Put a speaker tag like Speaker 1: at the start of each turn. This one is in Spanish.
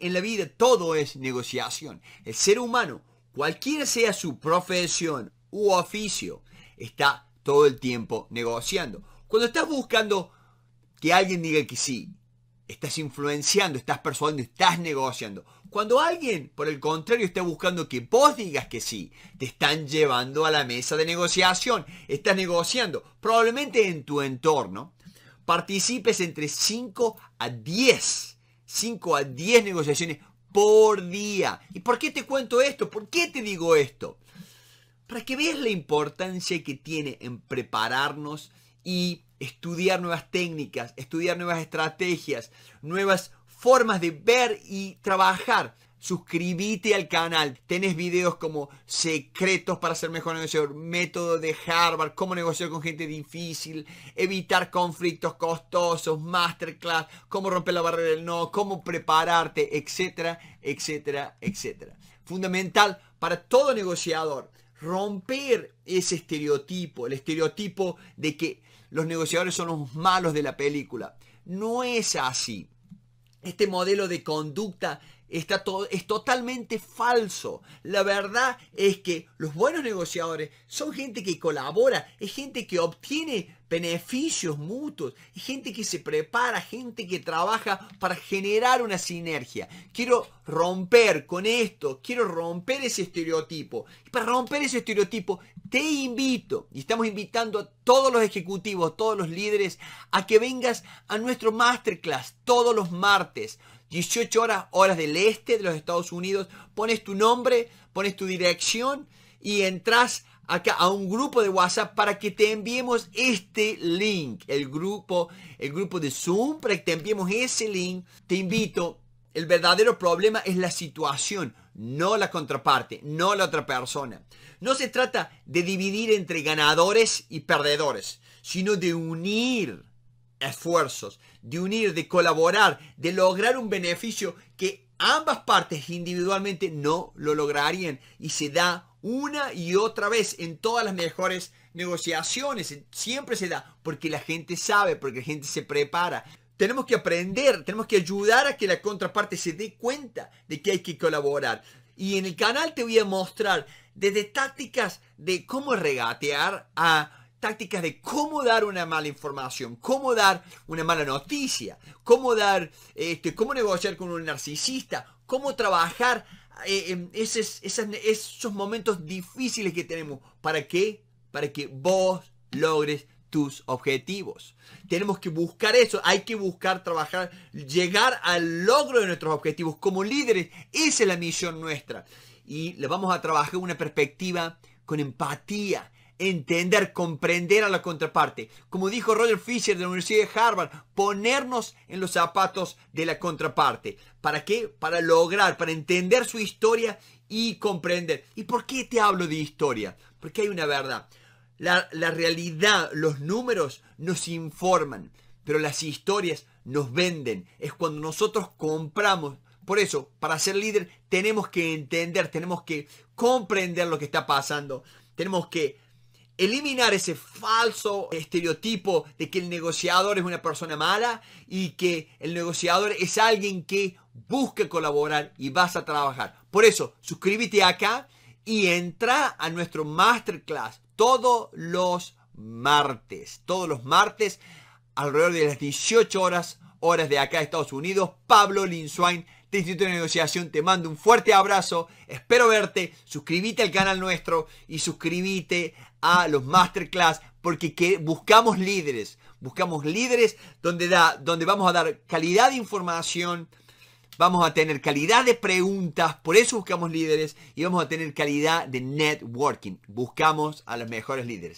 Speaker 1: En la vida todo es negociación. El ser humano, cualquiera sea su profesión u oficio, está todo el tiempo negociando. Cuando estás buscando que alguien diga que sí, estás influenciando, estás persuadiendo, estás negociando. Cuando alguien, por el contrario, está buscando que vos digas que sí, te están llevando a la mesa de negociación, estás negociando. Probablemente en tu entorno participes entre 5 a 10 5 a 10 negociaciones por día. ¿Y por qué te cuento esto? ¿Por qué te digo esto? Para que veas la importancia que tiene en prepararnos y estudiar nuevas técnicas, estudiar nuevas estrategias, nuevas formas de ver y trabajar suscríbete al canal. Tenés videos como secretos para ser mejor negociador, método de Harvard, cómo negociar con gente difícil, evitar conflictos costosos, masterclass, cómo romper la barrera del no, cómo prepararte, etcétera, etcétera, etcétera. Fundamental para todo negociador romper ese estereotipo, el estereotipo de que los negociadores son los malos de la película. No es así. Este modelo de conducta Está es totalmente falso. La verdad es que los buenos negociadores son gente que colabora, es gente que obtiene beneficios mutuos, es gente que se prepara, gente que trabaja para generar una sinergia. Quiero romper con esto, quiero romper ese estereotipo. Y para romper ese estereotipo, te invito, y estamos invitando a todos los ejecutivos, a todos los líderes, a que vengas a nuestro masterclass todos los martes 18 horas, horas del este de los Estados Unidos, pones tu nombre, pones tu dirección y entras acá a un grupo de WhatsApp para que te enviemos este link, el grupo, el grupo de Zoom, para que te enviemos ese link. Te invito, el verdadero problema es la situación, no la contraparte, no la otra persona. No se trata de dividir entre ganadores y perdedores, sino de unir esfuerzos, de unir, de colaborar, de lograr un beneficio que ambas partes individualmente no lo lograrían y se da una y otra vez en todas las mejores negociaciones, siempre se da porque la gente sabe, porque la gente se prepara. Tenemos que aprender, tenemos que ayudar a que la contraparte se dé cuenta de que hay que colaborar. Y en el canal te voy a mostrar desde tácticas de cómo regatear a tácticas de cómo dar una mala información, cómo dar una mala noticia, cómo dar, este, cómo negociar con un narcisista, cómo trabajar eh, en esos, momentos difíciles que tenemos. ¿Para qué? Para que vos logres tus objetivos. Tenemos que buscar eso, hay que buscar trabajar, llegar al logro de nuestros objetivos como líderes. Esa es la misión nuestra. Y le vamos a trabajar una perspectiva con empatía, entender, comprender a la contraparte. Como dijo Roger Fisher de la Universidad de Harvard, ponernos en los zapatos de la contraparte. ¿Para qué? Para lograr, para entender su historia y comprender. ¿Y por qué te hablo de historia? Porque hay una verdad. La, la realidad, los números nos informan, pero las historias nos venden. Es cuando nosotros compramos por eso, para ser líder tenemos que entender, tenemos que comprender lo que está pasando, tenemos que eliminar ese falso estereotipo de que el negociador es una persona mala y que el negociador es alguien que busca colaborar y vas a trabajar. Por eso, suscríbete acá y entra a nuestro masterclass todos los martes, todos los martes alrededor de las 18 horas horas de acá de Estados Unidos. Pablo Linswain de Instituto de Negociación, te mando un fuerte abrazo, espero verte, suscríbete al canal nuestro y suscríbete a los masterclass porque buscamos líderes, buscamos líderes donde, da, donde vamos a dar calidad de información, vamos a tener calidad de preguntas, por eso buscamos líderes y vamos a tener calidad de networking, buscamos a los mejores líderes.